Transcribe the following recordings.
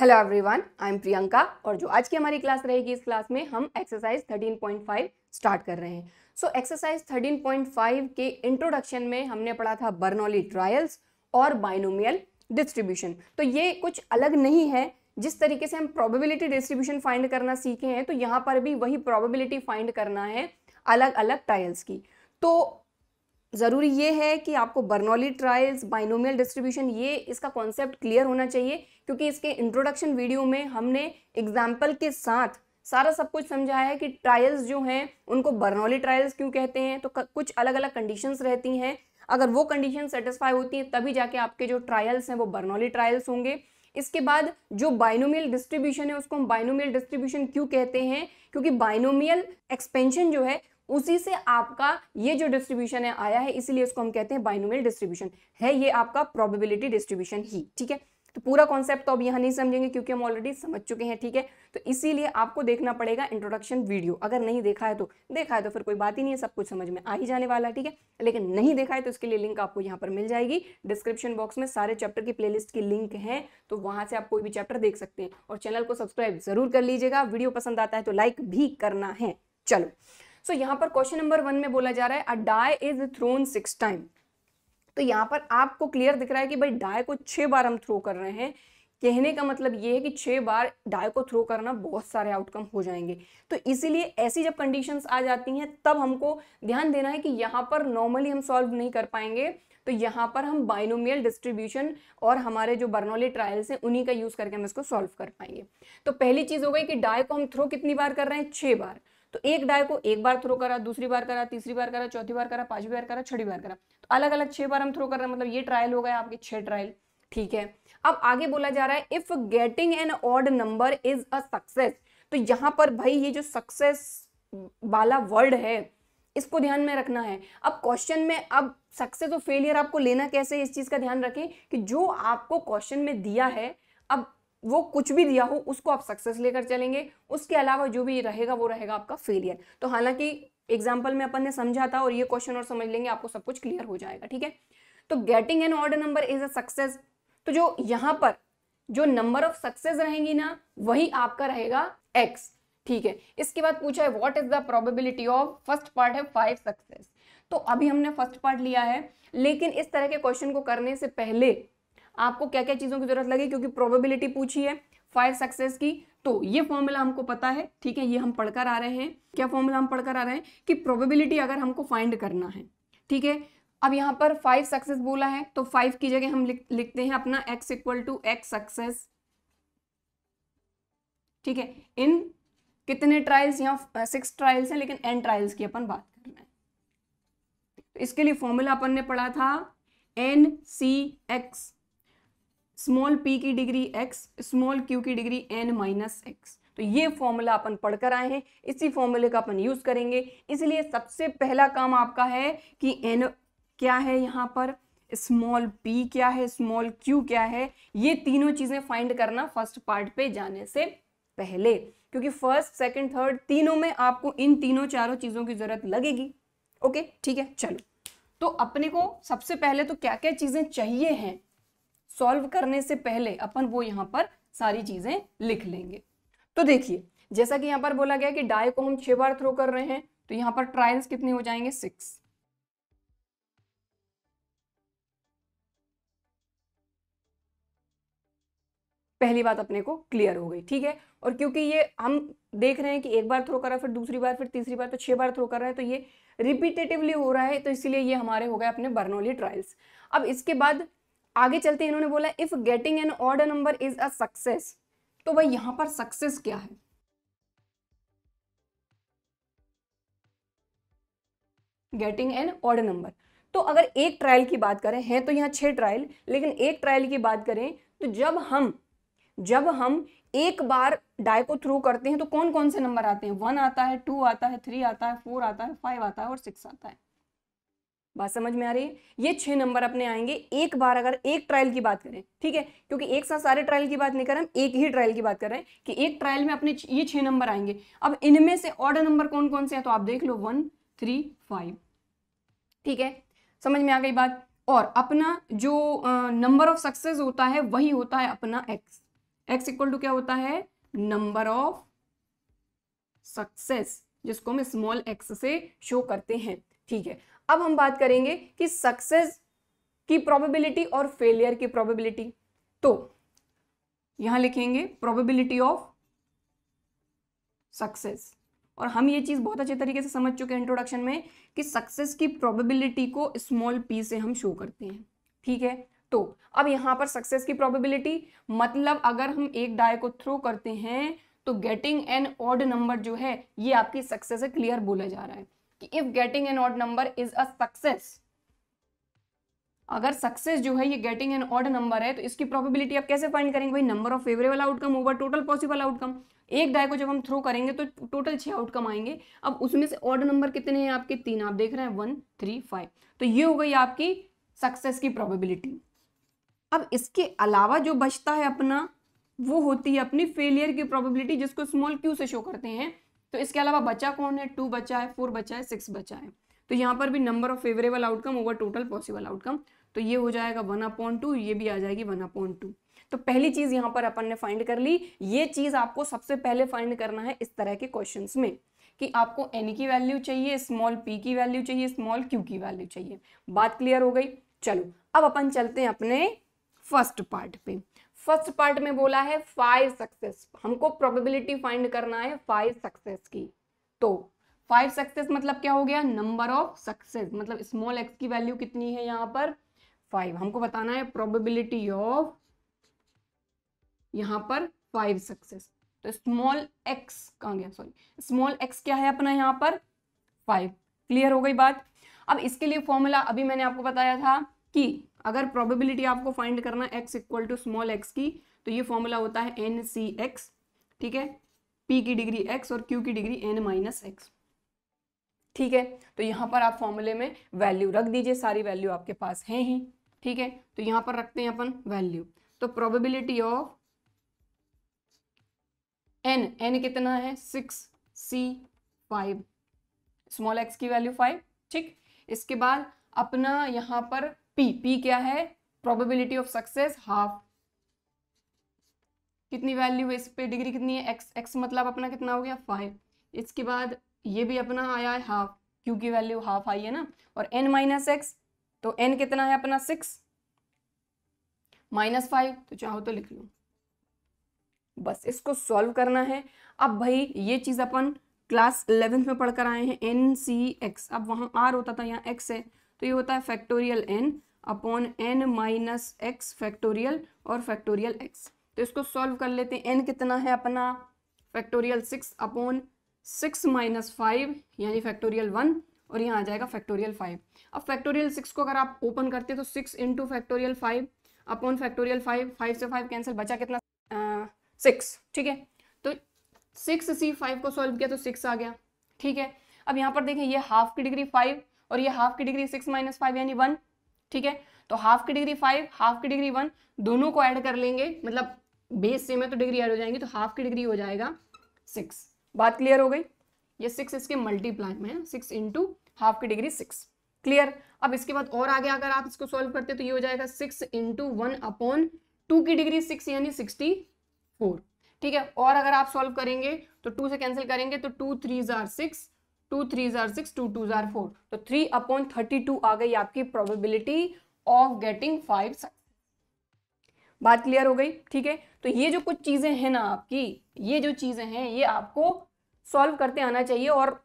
hello everyone I am Priyanka और जो आज की हमारी क्लास रहेगी इस क्लास में हम एक्सरसाइज 13.5 स्टार्ट कर रहे हैं सो एक्सरसाइज 13.5 के इंट्रोडक्शन में हमने पढ़ा था बर्नौली ट्रायल्स और बाइनोमियल डिस्ट्रीब्यूशन तो ये कुछ अलग नहीं है जिस तरीके से हम प्रोबेबिलिटी डिस्ट्रीब्यूशन फाइंड करना सीखे हैं तो यहाँ पर भी वही प्रोबेबिलिटी फाइंड करना है अलग अलग ट्रायल्स की तो ज़रूरी ये है कि आपको बर्नौली ट्रायल्स बाइनोमियल डिस्ट्रीब्यूशन ये इसका कॉन्सेप्ट क्लियर होना चाहिए क्योंकि इसके इंट्रोडक्शन वीडियो में हमने एग्जाम्पल के साथ सारा सब कुछ समझाया है कि ट्रायल्स जो हैं उनको बर्नौली ट्रायल्स क्यों कहते हैं तो कुछ अलग अलग कंडीशंस रहती हैं अगर वो कंडीशन सेटिस्फाई होती हैं तभी जाके आपके जो ट्रायल्स हैं वो बर्नौली ट्रायल्स होंगे इसके बाद जो बाइनोमियल डिस्ट्रीब्यूशन है उसको हम बाइनोमियल डिस्ट्रीब्यूशन क्यों कहते हैं क्योंकि बाइनोमियल एक्सपेंशन जो है उसी से आपका ये जो डिस्ट्रीब्यूशन है आया है इसीलिए उसको हम कहते हैं बाइनोमियल डिस्ट्रीब्यूशन है ये आपका प्रोबेबिलिटी डिस्ट्रीब्यूशन ही ठीक है तो पूरा कॉन्सेप्ट तो अब यहाँ नहीं समझेंगे क्योंकि हम ऑलरेडी समझ चुके हैं ठीक है तो इसीलिए आपको देखना पड़ेगा इंट्रोडक्शन वीडियो अगर नहीं देखा है तो देखा है तो फिर कोई बात ही नहीं है सब कुछ समझ में आ ही जाने वाला है ठीक है लेकिन नहीं देखा है तो उसके लिए लिंक आपको यहाँ पर मिल जाएगी डिस्क्रिप्शन बॉक्स में सारे चैप्टर की प्ले की लिंक है तो वहां से आप कोई भी चैप्टर देख सकते हैं और चैनल को सब्सक्राइब जरूर कर लीजिएगा वीडियो पसंद आता है तो लाइक भी करना है चलो सो यहाँ पर क्वेश्चन नंबर वन में बोला जा रहा है a die is thrown six time तो यहाँ पर आपको क्लियर दिख रहा है कि भाई डाय को छः बार हम थ्रो कर रहे हैं कहने का मतलब ये है कि छः बार डाई को थ्रो करना बहुत सारे आउटकम हो जाएंगे तो इसीलिए ऐसी जब कंडीशंस आ जाती हैं तब हमको ध्यान देना है कि यहाँ पर नॉर्मली हम सॉल्व नहीं कर पाएंगे तो यहाँ पर हम बाइनोमियल डिस्ट्रीब्यूशन और हमारे जो बर्नौली ट्रायल्स हैं उन्हीं का यूज़ करके हम इसको सॉल्व कर पाएंगे तो पहली चीज़ हो गई कि डाय को हम थ्रो कितनी बार कर रहे हैं छः बार तो एक डाय को एक बार थ्रो करा दूसरी बार करा तीसरी बार करा चौथी बार करा पांचवी बार करा छठी बार करा तो अलग अलग छह बार हम थ्रो कर रहे हैं मतलब ये ट्रायल हो गए आपके छह ट्रायल ठीक है अब आगे बोला जा रहा है if getting an odd number is a success तो यहाँ पर भाई ये जो सक्सेस वाला वर्ड है इसको ध्यान में रखना है अब क्वेश्चन में अब सक्सेस और फेलियर आपको लेना कैसे इस चीज़ का ध्यान रखें कि जो आपको क्वेश्चन में दिया है अब वो कुछ भी दिया हो उसको आप सक्सेस लेकर चलेंगे उसके अलावा जो भी रहेगा वो रहेगा आपका फेलियर तो हालांकि एग्जाम्पल में अपन ने समझा था और ये क्वेश्चन और समझ लेंगे आपको सब कुछ क्लियर हो जाएगा ठीक है तो getting an order number is a success तो जो यहाँ पर जो नंबर ऑफ सक्सेस रहेंगी ना वही आपका रहेगा एक्स ठीक है इसके बाद पूछा है what is the probability of first part है फाइव सक्सेस तो अभी हमने फर्स्ट पार्ट लिया है लेकिन इस तरह के क्वेश्चन को करने से पहले आपको क्या क्या चीज़ों की जरूरत लगी क्योंकि प्रोबेबिलिटी पूछी है फाइव सक्सेस की तो ये फॉर्मूला हमको पता है ठीक है ये हम पढ़कर आ रहे हैं क्या फॉर्मूला हम पढ़कर आ रहे हैं कि प्रोबेबिलिटी अगर हमको फाइंड करना है ठीक है अब यहाँ पर फाइव सक्सेस बोला है तो फाइव की जगह हम लिख, लिखते हैं अपना x equal to x success ठीक है इन कितने ट्रायल्स यहाँ सिक्स ट्रायल्स हैं लेकिन एन ट्रायल्स की अपन बात कर रहे हैं तो इसके लिए फॉर्मूला अपन ने पढ़ा था n C x small p की डिग्री एक्स स्मॉल क्यू की डिग्री एन माइनस एक्स तो ये फॉर्मूला अपन पढ़कर आए हैं इसी फॉर्मूले का अपन यूज़ करेंगे इसलिए सबसे पहला काम आपका है कि एन क्या है यहाँ पर स्मॉल पी क्या है स्मॉल क्यू क्या है ये तीनों चीज़ें फाइंड करना फर्स्ट पार्ट पे जाने से पहले क्योंकि फर्स्ट सेकंड थर्ड तीनों में आपको इन तीनों चारों चीज़ों की ज़रूरत लगेगी ओके ठीक है चलो तो अपने को सबसे पहले तो क्या क्या चीज़ें चाहिए हैं सॉल्व करने से पहले अपन वो यहाँ पर सारी चीज़ें लिख लेंगे तो देखिए जैसा कि यहाँ पर बोला गया कि डाई को हम छह बार थ्रो कर रहे हैं तो यहाँ पर ट्रायल्स कितने हो जाएंगे सिक्स पहली बात अपने को क्लियर हो गई ठीक है और क्योंकि ये हम देख रहे हैं कि एक बार थ्रो करा फिर दूसरी बार फिर तीसरी बार तो छह बार थ्रो कर रहे हैं तो ये रिपीटेटिवली हो रहा है तो इसीलिए ये हमारे हो गए अपने बर्नोली ट्रायल्स अब इसके बाद आगे चलते इन्होंने बोला if getting an order number is a success तो भाई यहां पर सक्सेस क्या है गेटिंग एन ऑर्डर नंबर तो अगर एक ट्रायल की बात करें हैं तो यहाँ छह ट्रायल लेकिन एक ट्रायल की बात करें तो जब हम जब हम एक बार डाय को थ्रू करते हैं तो कौन कौन से नंबर आते हैं वन आता है टू आता है थ्री आता है फोर आता है फाइव आता है और सिक्स आता है बात समझ में आ रही है ये छह नंबर अपने आएंगे एक बार अगर एक ट्रायल की बात करें ठीक है क्योंकि एक साथ सारे ट्रायल की बात नहीं कर रहे हम एक ही ट्रायल की बात कर रहे हैं कि एक ट्रायल में अपने ये छह नंबर आएंगे अब इनमें से ऑर्डर नंबर कौन कौन से हैं तो आप देख लो वन थ्री फाइव ठीक है समझ में आ गई बात और अपना जो नंबर ऑफ सक्सेस होता है वही होता है अपना एक्स एक्स इक्वल टू क्या होता है नंबर ऑफ सक्सेस जिसको हम स्मॉल एक्स से शो करते हैं ठीक है अब हम बात करेंगे कि सक्सेस की प्रोबेबिलिटी और फेलियर की प्रोबेबिलिटी तो यहां लिखेंगे प्रोबेबिलिटी ऑफ सक्सेस और हम ये चीज़ बहुत अच्छे तरीके से समझ चुके हैं इंट्रोडक्शन में कि सक्सेस की प्रोबेबिलिटी को स्मॉल पी से हम शो करते हैं ठीक है तो अब यहां पर सक्सेस की प्रोबेबिलिटी मतलब अगर हम एक डाय को थ्रो करते हैं तो गेटिंग एन ऑड नंबर जो है ये आपकी सक्सेस है क्लियर बोला जा रहा है कि if getting an odd number is a success अगर सक्सेस जो है ये गेटिंग एन ऑड नंबर है तो इसकी प्रोबेबिलिटी आप कैसे फाइंड करेंगे भाई number of favourable outcome over total possible outcome एक डाय को जब हम थ्रो करेंगे तो टोटल छह आउटकम आएंगे अब उसमें से ऑड नंबर कितने हैं आपके तीन आप देख रहे हैं वन थ्री फाइव तो ये हो गई आपकी सक्सेस की प्रोबेबिलिटी अब इसके अलावा जो बचता है अपना वो होती है अपनी फेलियर की प्रोबेबिलिटी जिसको स्मॉल क्यू से शो करते हैं तो इसके अलावा बचा कौन है टू बचा है फोर बचा है सिक्स बचा है तो यहाँ पर भी number of favourable outcome over total possible outcome तो ये हो जाएगा वन अपॉइंट टू ये भी आ जाएगी वन अपॉइंट टू तो पहली चीज़ यहाँ पर अपन ने फाइंड कर ली ये चीज़ आपको सबसे पहले फाइंड करना है इस तरह के क्वेश्चन में कि आपको एन की वैल्यू चाहिए स्मॉल पी की वैल्यू चाहिए स्मॉल क्यू की वैल्यू चाहिए बात क्लियर हो गई चलो अब अपन चलते हैं अपने फर्स्ट पार्ट पे फर्स्ट पार्ट में बोला है फाइव सक्सेस हमको प्रोबेबिलिटी फाइंड करना है फाइव सक्सेस की तो फाइव सक्सेस मतलब क्या हो गया नंबर ऑफ सक्सेस मतलब स्मॉल एक्स की वैल्यू कितनी है यहां पर फाइव हमको बताना है प्रोबेबिलिटी ऑफ यहां पर फाइव सक्सेस तो स्मॉल एक्स कहा गया सॉरी स्मॉल एक्स क्या है अपना यहां पर फाइव क्लियर हो गई बात अब इसके लिए फॉर्मूला अभी मैंने आपको बताया था कि अगर प्रोबेबिलिटी आपको फाइंड करना x equal to small x की तो ये फॉर्मूला होता है एन सी एक्स ठीक है पी की डिग्री एक्स और क्यू की डिग्री एन माइनस एक्स ठीक है तो यहाँ पर आप फॉर्मूले में वैल्यू रख दीजिए सारी वैल्यू आपके पास है ही ठीक है तो यहाँ पर रखते हैं अपन वैल्यू तो प्रोबेबिलिटी ऑफ एन एन कितना है six C five small x की वैल्यू फाइव ठीक इसके बाद अपना यहाँ पर पी पी क्या है प्रोबेबिलिटी ऑफ सक्सेस हाफ कितनी वैल्यू है इस पे डिग्री कितनी है एक्स एक्स मतलब अपना कितना हो गया फाइव इसके बाद ये भी अपना आया है हाफ क्योंकि की वैल्यू हाफ आई है ना और एन माइनस एक्स तो एन कितना है अपना सिक्स माइनस फाइव तो चाहो तो लिख लो बस इसको सॉल्व करना है अब भाई ये चीज़ अपन क्लास इलेवेंथ में पढ़कर आए हैं एन सी एक्स अब वहाँ आर होता था यहाँ एक्स है तो ये होता है factorial n upon n minus x factorial और फैक्टोरियल एक्स तो इसको सॉल्व कर लेते हैं एन कितना है अपना factorial six upon six minus five यानी फैक्टोरियल वन और यहाँ आ जाएगा फैक्टोरियल फाइव अब फैक्टोरियल सिक्स को अगर आप ओपन करते हैं तो six into factorial five upon factorial five five से फाइव कैंसिल बचा कितना सिक्स ठीक है तो सिक्स सी फाइव को सॉल्व किया तो सिक्स आ गया ठीक है अब यहाँ पर देखें ये हाफ की डिग्री फाइव और ये हाफ की डिग्री सिक्स माइनस फाइव यानी वन ठीक है तो हाफ की डिग्री फाइव हाफ की डिग्री वन दोनों को ऐड कर लेंगे मतलब बेस सेम है तो डिग्री ऐड हो जाएंगी तो हाफ की डिग्री हो जाएगा सिक्स बात क्लियर हो गई ये सिक्स इसके मल्टीप्लाई में सिक्स इंटू हाफ की डिग्री सिक्स क्लियर अब इसके बाद और आगे अगर आप इसको सॉल्व करते तो ये हो जाएगा six into one upon two की डिग्री सिक्स यानी सिक्सटी फोर ठीक है और अगर आप सॉल्व करेंगे तो टू से कैंसिल करेंगे तो टू थ्री जार सिक्स टू थ्री जार सिक्स टू टू जार फोर तो थ्री अपॉन थर्टी टू आ गई आपकी प्रोबेबिलिटी ऑफ गेटिंग फाइव बात क्लियर हो गई ठीक है तो ये जो कुछ चीज़ें हैं ना आपकी ये जो चीज़ें हैं ये आपको सॉल्व करते आना चाहिए और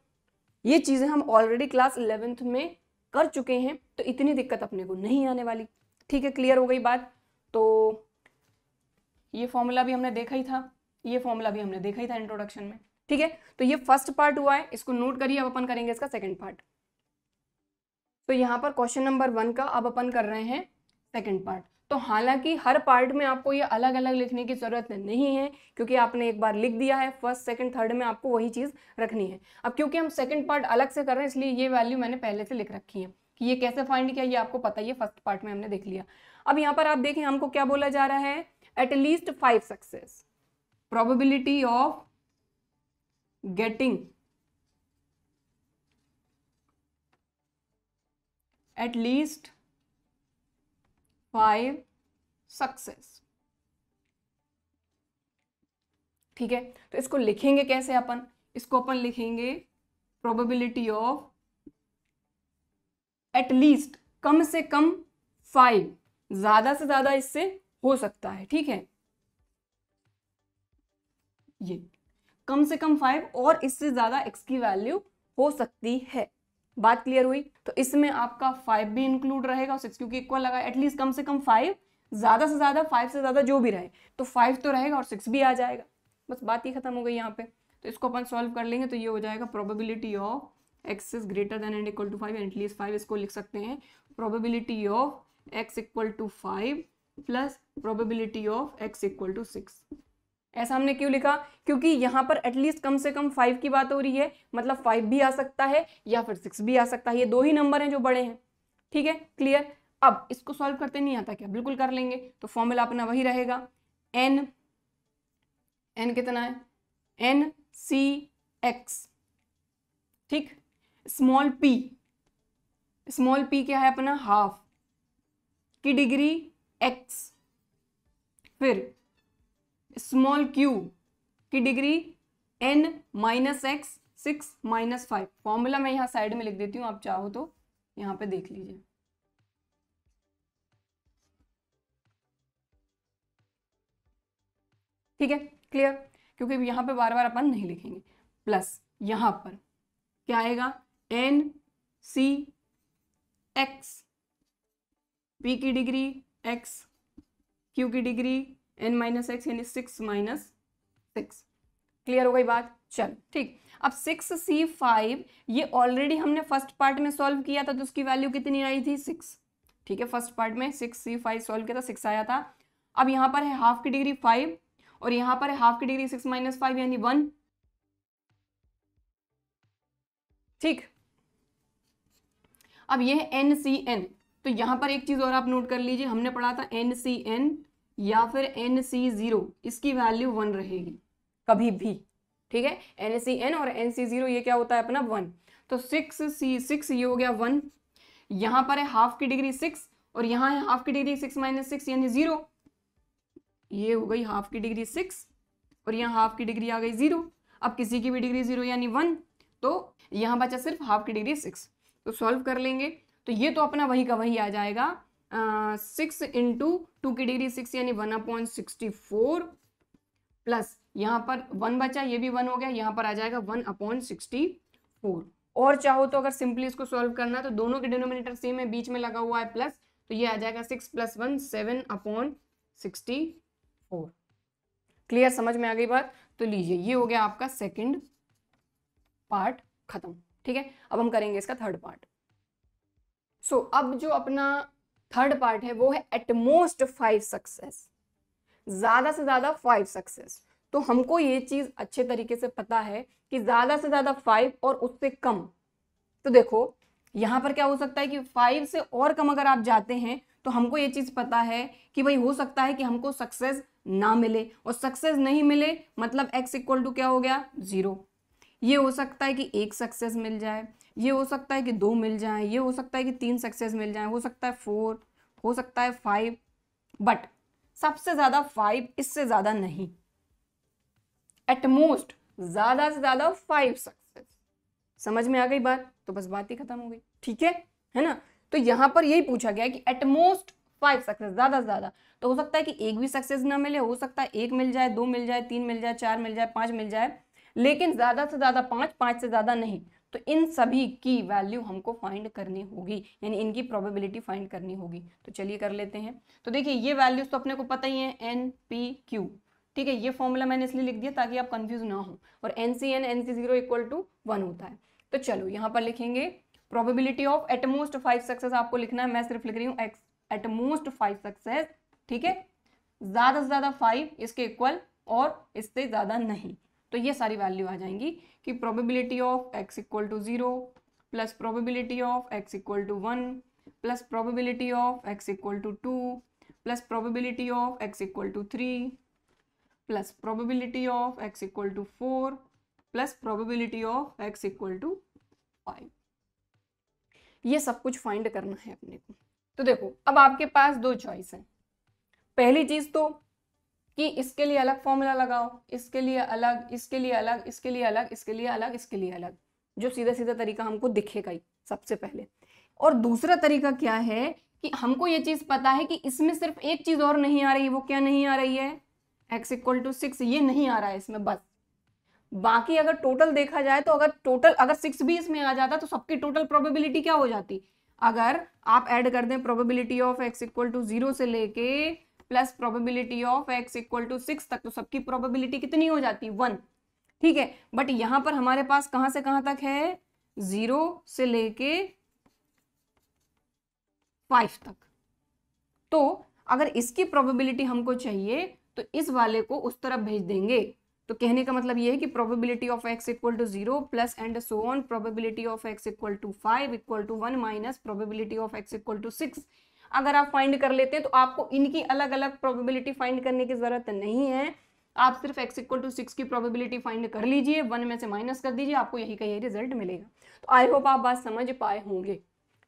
ये चीज़ें हम ऑलरेडी क्लास इलेवेंथ में कर चुके हैं तो इतनी दिक्कत अपने को नहीं आने वाली ठीक है क्लियर हो गई बात तो ये फॉर्मूला भी हमने देखा ही था ये फॉर्मूला भी हमने देखा ही था इंट्रोडक्शन में ठीक है तो ये फर्स्ट पार्ट हुआ है इसको नोट करिए अब अपन करेंगे इसका सेकेंड पार्ट तो यहाँ पर क्वेश्चन नंबर वन का अब अपन कर रहे हैं सेकेंड पार्ट तो हालांकि हर पार्ट में आपको ये अलग अलग लिखने की ज़रूरत नहीं है क्योंकि आपने एक बार लिख दिया है फर्स्ट सेकंड थर्ड में आपको वही चीज़ रखनी है अब क्योंकि हम सेकंड पार्ट अलग से कर रहे हैं इसलिए ये वैल्यू मैंने पहले से लिख रखी है कि ये कैसे फाइंड किया ये आपको पता ही है फर्स्ट पार्ट में हमने देख लिया अब यहाँ पर आप देखें हमको क्या बोला जा रहा है at least five success probability of getting at least five success ठीक है तो इसको लिखेंगे कैसे अपन इसको अपन लिखेंगे प्रोबेबिलिटी ऑफ एट लीस्ट कम से कम फाइव ज्यादा से ज्यादा इससे हो सकता है ठीक है ये कम से कम फाइव और इससे ज़्यादा एक्स की वैल्यू हो सकती है बात क्लियर हुई तो इसमें आपका फाइव भी इंक्लूड रहेगा सिक्स क्योंकि इक्वल लगा एटलीस्ट कम से कम फाइव ज़्यादा से ज़्यादा फाइव से ज़्यादा जो भी रहे तो फाइव तो रहेगा और सिक्स भी आ जाएगा बस बात ही खत्म हो गई यहाँ पे तो इसको अपन सॉल्व कर लेंगे तो ये हो जाएगा probability of x is greater than and equal to five at least five इसको लिख सकते हैं probability of x equal to five plus probability of x equal to six ऐसा हमने क्यों लिखा क्योंकि यहाँ पर एटलीस्ट कम से कम फाइव की बात हो रही है मतलब फाइव भी आ सकता है या फिर सिक्स भी आ सकता है ये दो ही नंबर हैं जो बड़े हैं ठीक है क्लियर अब इसको सॉल्व करते नहीं आता क्या बिल्कुल कर लेंगे तो फॉर्मूला अपना वही रहेगा एन एन कितना है एन सी एक्स ठीक स्मॉल पी स्मॉल पी क्या है अपना हाफ की डिग्री एक्स फिर स्मॉल क्यू की degree N minus x six minus five formula मैं यहां साइड में लिख देती हूं आप चाहो तो यहां पे देख लीजिए ठीक है क्लियर क्योंकि यहां पे बार बार अपन नहीं लिखेंगे प्लस यहां पर क्या आएगा एन सी एक्स पी की डिग्री एक्स क्यू की डिग्री एन माइनस एक्स यानी सिक्स माइनस सिक्स क्लियर हो गई बात चल ठीक अब सिक्स सी फाइव ये ऑलरेडी हमने फर्स्ट पार्ट में सॉल्व किया था तो उसकी वैल्यू कितनी आई थी सिक्स ठीक है फर्स्ट पार्ट में सिक्स सी फाइव सॉल्व किया था सिक्स आया था अब यहाँ पर है हाफ की डिग्री फाइव और यहाँ पर है हाफ की डिग्री सिक्स माइनस फाइव यानी वन ठीक अब यह है एन सी एन तो यहां पर एक चीज़ और आप नोट कर लीजिए हमने पढ़ा था एन सी एन या फिर एन सी जीरो इसकी वैल्यू वन रहेगी कभी भी ठीक है एन सी एन और एन सी जीरो ये क्या होता है अपना वन तो सिक्स सी सिक्स ये हो गया वन यहां पर है हाफ की डिग्री सिक्स और यहाँ है हाफ की डिग्री सिक्स माइनस सिक्स यानी जीरो ये हो गई हाफ की डिग्री सिक्स और यहाँ हाफ की डिग्री आ गई जीरो अब किसी की भी डिग्री जीरो यानी वन तो यहां बचा सिर्फ हाफ की डिग्री सिक्स तो सॉल्व कर लेंगे तो ये तो अपना वही का वही आ जाएगा सिक्स इंटू टू की डिग्री सिक्स यानी one upon sixty four plus यहाँ पर वन बचा ये भी वन हो गया यहाँ पर आ जाएगा वन अपॉइंट सिक्सटी फोर और चाहो तो अगर सिंपली इसको सॉल्व करना तो दोनों के डिनोमिनेटर सेम है बीच में लगा हुआ है प्लस तो ये आ जाएगा six plus one seven upon sixty four clear समझ में आ गई बात तो लीजिए ये हो गया आपका सेकंड पार्ट खत्म ठीक है अब हम करेंगे इसका थर्ड पार्ट सो so, अब जो अपना थर्ड पार्ट है वो है एटमोस्ट फाइव सक्सेस ज़्यादा से ज़्यादा फाइव सक्सेस तो हमको ये चीज़ अच्छे तरीके से पता है कि ज़्यादा से ज़्यादा फाइव और उससे कम तो देखो यहां पर क्या हो सकता है कि फाइव से और कम अगर आप जाते हैं तो हमको ये चीज़ पता है कि भाई हो सकता है कि हमको सक्सेस ना मिले और सक्सेस नहीं मिले मतलब एक्स इक्वल टू क्या हो गया ज़ीरो ये हो सकता है कि एक सक्सेस मिल जाए ये हो सकता है कि दो मिल जाए ये हो सकता है कि तीन सक्सेस मिल जाए हो सकता है फोर हो सकता है फाइव बट सबसे ज़्यादा फाइव इससे ज़्यादा नहीं एटमोस्ट ज़्यादा से ज़्यादा फाइव सक्सेस समझ में आ गई बात तो बस बात ही खत्म हो गई ठीक है है ना तो यहां पर यही पूछा गया कि एटमोस्ट फाइव सक्सेस ज़्यादा से ज़्यादा तो हो सकता है कि एक भी सक्सेस ना मिले हो सकता है एक मिल जाए दो मिल जाए तीन मिल जाए चार मिल जाए पांच मिल जाए लेकिन ज़्यादा से ज़्यादा पांच पांच से ज़्यादा नहीं तो इन सभी की वैल्यू हमको फाइंड करनी होगी यानी इनकी प्रोबेबिलिटी फाइंड करनी होगी तो चलिए कर लेते हैं तो देखिए ये वैल्यूज तो अपने को पता ही है एन पी क्यू ठीक है ये फॉर्मूला मैंने इसलिए लिख दिया ताकि आप कंफ्यूज ना हो और n C n n C zero equal to one होता है तो चलो यहाँ पर लिखेंगे probability of at most five success आपको लिखना है मैं सिर्फ लिख रही हूँ एक्स एटमोस्ट फाइव सक्सेस ठीक है ज़्यादा से ज़्यादा फाइव इसके इक्वल और इससे ज़्यादा नहीं तो ये सारी वैल्यू आ जाएंगी कि probability of x equal to zero plus probability of x equal to one plus probability of x equal to two plus probability of x equal to three plus probability of x equal to four plus probability of x equal to five ये सब कुछ find करना है अपने को तो देखो अब आपके पास दो चॉइस है पहली चीज तो कि इसके लिए अलग फॉर्मूला लगाओ इसके लिए अलग इसके लिए अलग इसके लिए अलग इसके लिए अलग इसके लिए अलग जो सीधा सीधा तरीका हमको दिखेगा ही सबसे पहले और दूसरा तरीका क्या है कि हमको ये चीज़ पता है कि इसमें सिर्फ एक चीज़ और नहीं आ रही है वो क्या नहीं आ रही है एक्स इक्वल टू सिक्स ये नहीं आ रहा है इसमें बस बाकी अगर टोटल देखा जाए तो अगर टोटल अगर सिक्स भी इसमें आ जाता तो सबकी टोटल प्रोबेबिलिटी क्या हो जाती अगर आप ऐड कर दें probability of x equal to zero से लेके plus probability of x equal to six तक तो सबकी प्रोबेबिलिटी कितनी हो जाती वन ठीक है बट यहाँ पर हमारे पास कहां से कहां तक है जीरो से लेके फाइव तक तो अगर इसकी प्रोबेबिलिटी हमको चाहिए तो इस वाले को उस तरफ भेज देंगे तो कहने का मतलब यह है कि probability of x equal to zero plus and so on probability of x equal to five equal to one minus probability of x equal to six अगर आप फाइंड कर लेते हैं तो आपको इनकी अलग अलग प्रोबेबिलिटी फाइंड करने की ज़रूरत नहीं है आप सिर्फ एक्स इक्वल टू सिक्स की प्रोबेबिलिटी फाइंड कर लीजिए वन में से माइनस कर दीजिए आपको यही का यही रिजल्ट मिलेगा तो आई होप आप बात समझ पाए होंगे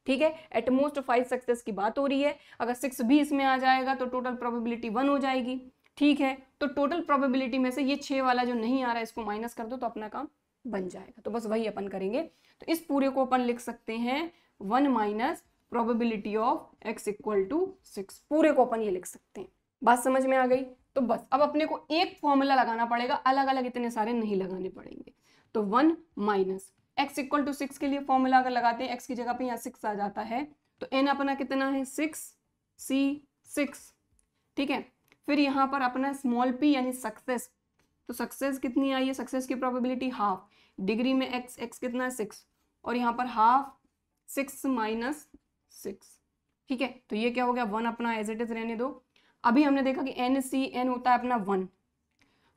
ठीक है एटमोस्ट फाइव सक्सेस की बात हो रही है अगर सिक्स भी इसमें आ जाएगा तो टोटल प्रोबेबिलिटी वन हो जाएगी ठीक है तो टोटल प्रोबेबिलिटी में से ये छः वाला जो नहीं आ रहा है इसको माइनस कर दो तो अपना काम बन जाएगा तो बस वही अपन करेंगे तो इस पूरे को अपन लिख सकते हैं one minus probability of x equal to six पूरे को अपन ये लिख सकते हैं बात समझ में आ गई तो बस अब अपने को एक फॉर्मूला लगाना पड़ेगा अलग अलग इतने सारे नहीं लगाने पड़ेंगे तो one minus x equal to six के लिए फॉर्मूला अगर लगाते हैं एक्स की जगह पे यहाँ सिक्स आ जाता है तो एन अपना कितना है सिक्स सी सिक्स ठीक है फिर यहाँ पर अपना स्मॉल पी यानी सक्सेस तो सक्सेस कितनी आई है सक्सेस की प्रोबेबिलिटी हाफ डिग्री में एक्स एक्स कितना है सिक्स और यहाँ पर हाफ सिक्स माइनस सिक्स ठीक है तो ये क्या हो गया वन अपना एज इट इज रहने दो अभी हमने देखा कि एन सी एन होता है अपना वन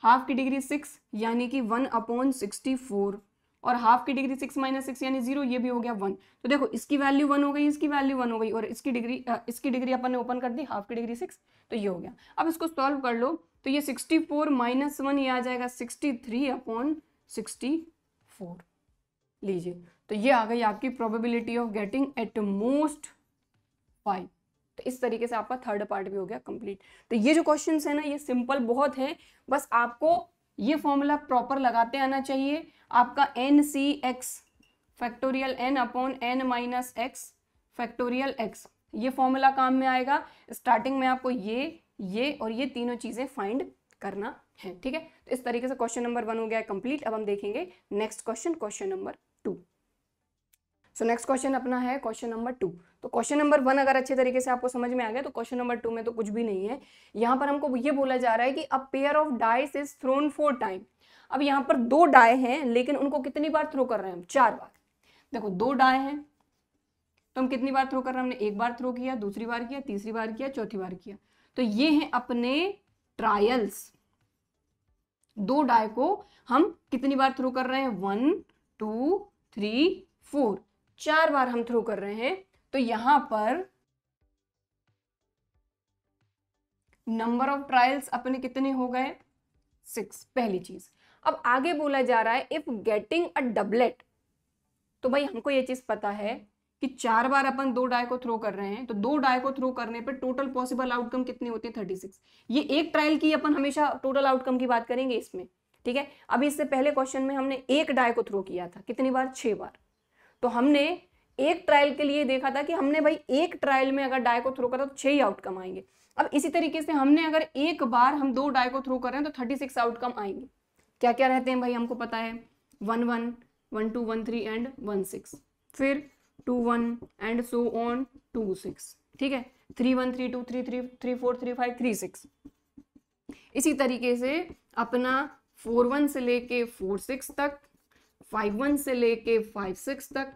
हाफ की डिग्री सिक्स यानी कि वन अपॉन सिक्सटी फोर और हाफ की डिग्री सिक्स माइनस सिक्स यानी जीरो ये भी हो गया वन तो देखो इसकी वैल्यू वन हो गई इसकी वैल्यू वन हो गई और इसकी डिग्री इसकी डिग्री अपन ने ओपन कर दी हाफ की डिग्री सिक्स तो ये हो गया अब इसको सॉल्व कर लो तो ये सिक्सटी फोर माइनस वन ये आ जाएगा sixty three upon sixty four लीजिए तो ये आ गई आपकी probability of getting at most five तो इस तरीके से आपका थर्ड पार्ट भी हो गया कंप्लीट तो ये जो क्वेश्चन है ना ये सिंपल बहुत है बस आपको ये फॉर्मूला प्रॉपर लगाते आना चाहिए आपका n C x factorial n upon n minus x factorial x ये फॉर्मूला काम में आएगा स्टार्टिंग में आपको ये ये और ये तीनों चीज़ें फाइंड करना है ठीक है तो इस तरीके से क्वेश्चन नंबर वन हो गया कंप्लीट अब हम देखेंगे next question question number two so next question अपना है क्वेश्चन नंबर टू तो क्वेश्चन नंबर वन अगर अच्छे तरीके से आपको समझ में आ गया तो क्वेश्चन नंबर टू में तो कुछ भी नहीं है यहाँ पर हमको ये बोला जा रहा है कि a pair of dice is thrown four time अब यहाँ पर दो डाय हैं लेकिन उनको कितनी बार थ्रो कर रहे हैं हम चार बार देखो दो डाय हैं तो हम कितनी बार थ्रो कर रहे हैं हमने एक बार थ्रो किया दूसरी बार किया तीसरी बार किया चौथी बार किया तो ये हैं अपने ट्रायल्स दो डाय को हम कितनी बार थ्रो कर रहे हैं वन टू थ्री फोर चार बार हम थ्रो कर रहे हैं तो यहां पर नंबर ऑफ ट्रायल्स अपने कितने हो गए सिक्स पहली चीज अब आगे बोला जा रहा है इफ गेटिंग अ डबलेट तो भाई हमको ये चीज पता है कि चार बार अपन दो डाय को थ्रो कर रहे हैं तो दो डाय को थ्रो करने पर टोटल पॉसिबल आउटकम कितनी होती है थर्टी सिक्स ये एक ट्रायल की अपन हमेशा टोटल आउटकम की बात करेंगे इसमें ठीक है अभी इससे पहले क्वेश्चन में हमने एक डाय को थ्रो किया था कितनी बार छह बार तो हमने एक ट्रायल के लिए देखा था कि हमने भाई एक ट्रायल में अगर डायको को थ्रो करा तो छह ही आउटकम आएंगे अब इसी तरीके से हमने अगर एक बार हम दो डाई को थ्रो कर रहे हैं तो थर्टी सिक्स आउटकम आएंगे क्या क्या रहते हैं भाई हमको पता है one one one two one three and one six फिर two one and so on two six ठीक है three one three two three three three four three five three six इसी तरीके से अपना फोर वन से लेके फोर सिक्स तक फाइव वन से लेके फाइव सिक्स तक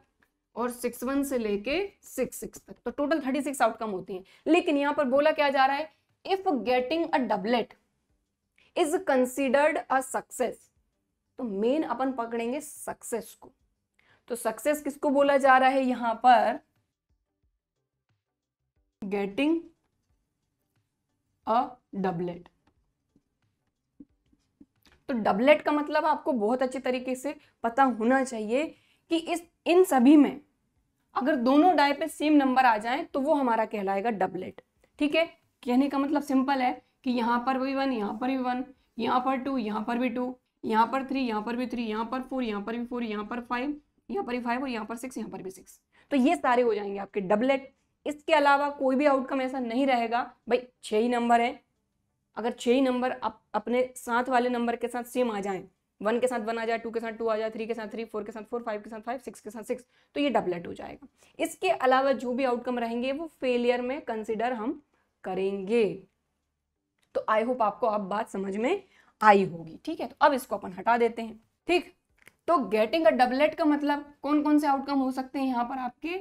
और सिक्स वन से लेके सिक्स सिक्स तक तो टोटल थर्टी सिक्स आउटकम होती हैं लेकिन यहां पर बोला क्या जा रहा है if getting a doublet is considered a success तो मेन अपन पकड़ेंगे सक्सेस को तो सक्सेस किसको बोला जा रहा है यहां पर गेटिंग अ डबलेट तो डबलेट का मतलब आपको बहुत अच्छे तरीके से पता होना चाहिए कि इस इन सभी में अगर दोनों डाई पे सेम नंबर आ जाए तो वो हमारा कहलाएगा डबलेट ठीक है कहने का मतलब सिंपल है कि यहाँ पर भी वन यहाँ पर भी वन यहाँ पर टू यहाँ पर भी टू यहाँ पर थ्री यहाँ पर भी थ्री यहाँ पर फोर यहाँ पर भी फोर यहाँ पर फाइव यहाँ पर भी फाइव और यहाँ पर सिक्स यहाँ पर भी सिक्स तो ये सारे हो जाएंगे आपके डबलेट इसके अलावा कोई भी आउटकम ऐसा नहीं रहेगा भाई छह ही नंबर है अगर छह ही नंबर आप अपने साथ वाले नंबर के साथ सेम आ जाए वन के साथ वन आ जाए टू के साथ टू आ जाए थ्री के साथ थ्री फोर के साथ फोर फाइव के साथ फाइव सिक्स के साथ सिक्स तो ये डबलेट हो जाएगा इसके अलावा जो भी आउटकम रहेंगे वो फेलियर में कंसिडर हम करेंगे तो आई होप आपको अब बात समझ में आई होगी ठीक है तो अब इसको अपन हटा देते हैं ठीक तो गेटिंग अ डबलेट का मतलब कौन कौन से आउटकम हो सकते हैं यहां पर आपके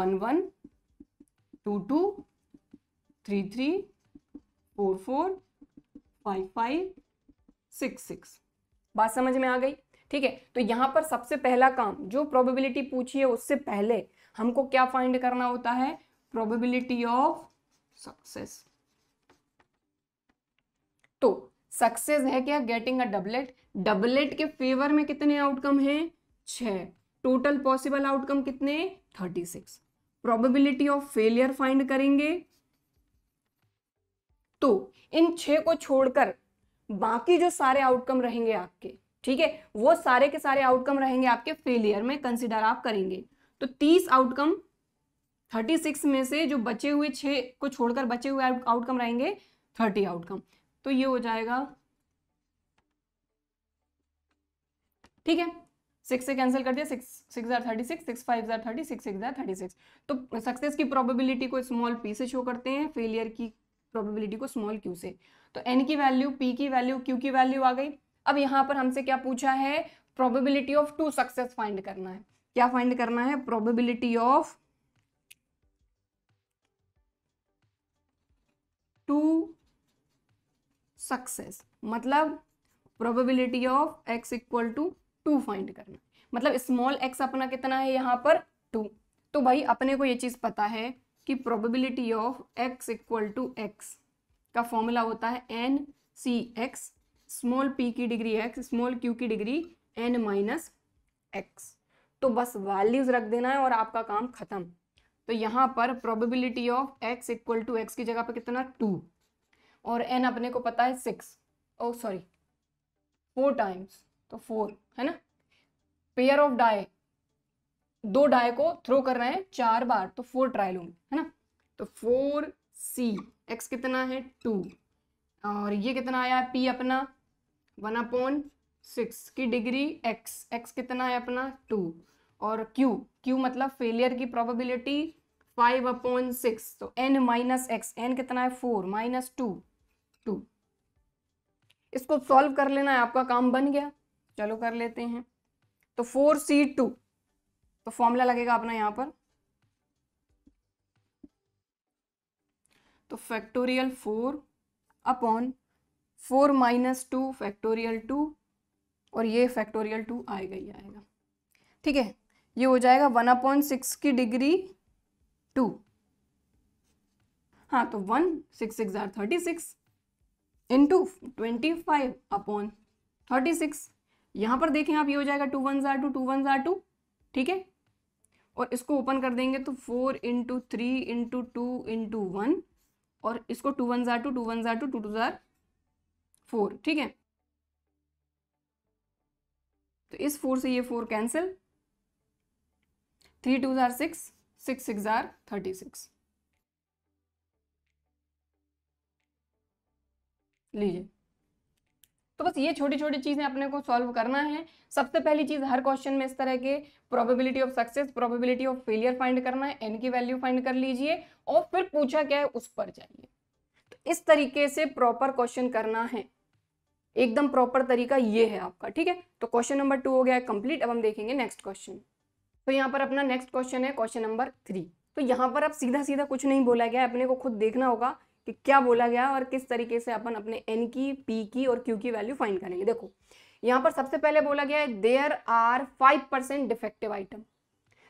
one one two two three three four four five five six six बात समझ में आ गई ठीक है तो यहां पर सबसे पहला काम जो प्रोबेबिलिटी पूछी है उससे पहले हमको क्या फाइंड करना होता है प्रोबेबिलिटी ऑफ सक्सेस तो सक्सेस है क्या गेटिंग अ डबलेट डबलेट के फेवर में कितने आउटकम हैं छ टोटल पॉसिबल आउटकम कितने thirty six probability of failure find करेंगे तो इन छः को छोड़कर बाकी जो सारे आउटकम रहेंगे आपके ठीक है वो सारे के सारे आउटकम रहेंगे आपके फेलियर में कंसिडर आप करेंगे तो तीस आउटकम थर्टी सिक्स में से जो बचे हुए छः को छोड़कर बचे हुए आउटकम रहेंगे थर्टी आउटकम तो ये हो जाएगा ठीक है सिक्स से कैंसिल कर दिया सिक्स सिक्स जार थर्टी सिक्स सिक्स फाइव जार थर्टी सिक्स सिक्स जार थर्टी सिक्स तो सक्सेस की प्रोबेबिलिटी को स्मॉल पी से शो करते हैं फेलियर की प्रोबेबिलिटी को स्मॉल क्यू से तो एन की वैल्यू पी की वैल्यू क्यू की वैल्यू आ गई अब यहां पर हमसे क्या पूछा है probability of two success find करना है क्या फाइंड करना है प्रोबेबिलिटी ऑफ टू सक्सेस मतलब probability of x equal to two find करना मतलब स्मॉल एक्स अपना कितना है यहां पर टू तो भाई अपने को ये चीज़ पता है कि probability of x equal to x का फॉर्मूला होता है n C x small p की डिग्री एक्स स्मॉल क्यू की डिग्री एन माइनस एक्स तो बस वैल्यूज रख देना है और आपका काम खत्म तो यहाँ पर probability of x equal to x की जगह पर कितना टू और एन अपने को पता है six oh sorry four times तो फोर है ना पेयर ऑफ डाई दो डाई को थ्रो कर रहे हैं चार बार तो फोर ट्रायल होंगे है ना तो फोर सी एक्स कितना है टू और ये कितना आया पी अपना वन अपॉन सिक्स की डिग्री एक्स एक्स कितना है अपना टू और क्यू क्यू मतलब फेलियर की प्रोबेबिलिटी फाइव अपॉन सिक्स तो एन माइनस एक्स एन कितना है फोर माइनस टू टू इसको सॉल्व कर लेना है आपका काम बन गया चलो कर लेते हैं तो फोर सी टू तो फॉर्मूला लगेगा अपना यहां पर तो factorial four upon four minus two factorial two और ये फैक्टोरियल टू आएगा ही आएगा ठीक है ये हो जाएगा वन अपॉन सिक्स की डिग्री टू हाँ तो one six six are thirty six into twenty five upon thirty six यहां पर देखें आप ये हो जाएगा टू वन जार टू टू वन जार टू ठीक है और इसको ओपन कर देंगे तो four into three into two into one और इसको टू वन ज़ार टू टू वन ज़ार टू टू टू ज़ार फोर ठीक है तो इस फोर से ये फोर कैंसिल थ्री टू ज़ार सिक्स सिक्स सिक्स ज़ार थर्टी सिक्स लीजिए तो बस ये छोटी छोटी चीज़ें अपने को सॉल्व करना है सबसे पहली चीज़ हर क्वेश्चन में इस तरह के probability of success probability of failure find करना है एन की वैल्यू फाइंड कर लीजिए और फिर पूछा क्या है उस पर जाइए तो इस तरीके से प्रॉपर क्वेश्चन करना है एकदम प्रॉपर तरीका ये है आपका ठीक है तो क्वेश्चन नंबर टू हो गया है कंप्लीट अब हम देखेंगे नेक्स्ट क्वेश्चन तो यहाँ पर अपना नेक्स्ट क्वेश्चन है क्वेश्चन नंबर थ्री तो यहाँ पर अब सीधा सीधा कुछ नहीं बोला गया अपने को खुद देखना होगा कि क्या बोला गया और किस तरीके से अपन अपने एन की पी की और क्यू की वैल्यू फाइन करेंगे देखो यहाँ पर सबसे पहले बोला गया है there are five percent defective item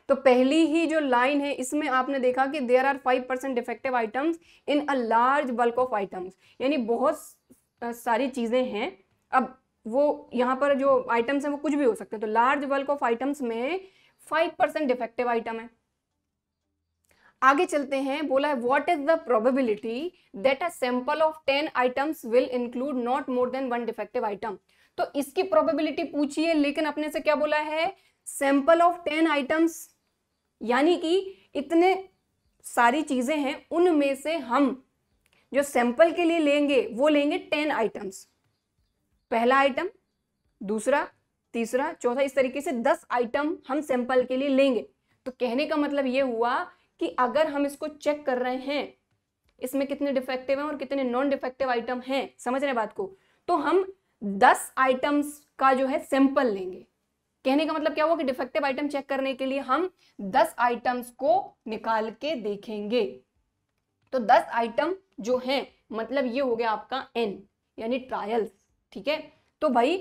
तो पहली ही जो लाइन है इसमें आपने देखा कि there are five percent defective items in a large bulk of items यानी बहुत सारी चीज़ें हैं अब वो यहाँ पर जो आइटम्स हैं वो कुछ भी हो सकते हैं तो लार्ज बल्क ऑफ आइटम्स में फाइव परसेंट डिफेक्टिव आइटम है आगे चलते हैं बोला है what is the probability that a sample of ten items will include not more than one defective item तो इसकी प्रोबेबिलिटी पूछिए लेकिन अपने से क्या बोला है सैंपल ऑफ टेन आइटम्स यानी कि इतने सारी चीजें हैं उनमें से हम जो सैंपल के लिए लेंगे वो लेंगे टेन आइटम्स पहला आइटम दूसरा तीसरा चौथा इस तरीके से दस आइटम हम सैंपल के लिए लेंगे तो कहने का मतलब ये हुआ कि अगर हम इसको चेक कर रहे हैं इसमें कितने डिफेक्टिव हैं और कितने नॉन डिफेक्टिव आइटम हैं समझ रहे बात को तो हम दस आइटम्स का जो है सैंपल लेंगे कहने का मतलब क्या हुआ कि डिफेक्टिव आइटम चेक करने के लिए हम दस आइटम्स को निकाल के देखेंगे तो दस आइटम जो है मतलब ये हो गया आपका एन यानी ट्रायल्स ठीक है तो भाई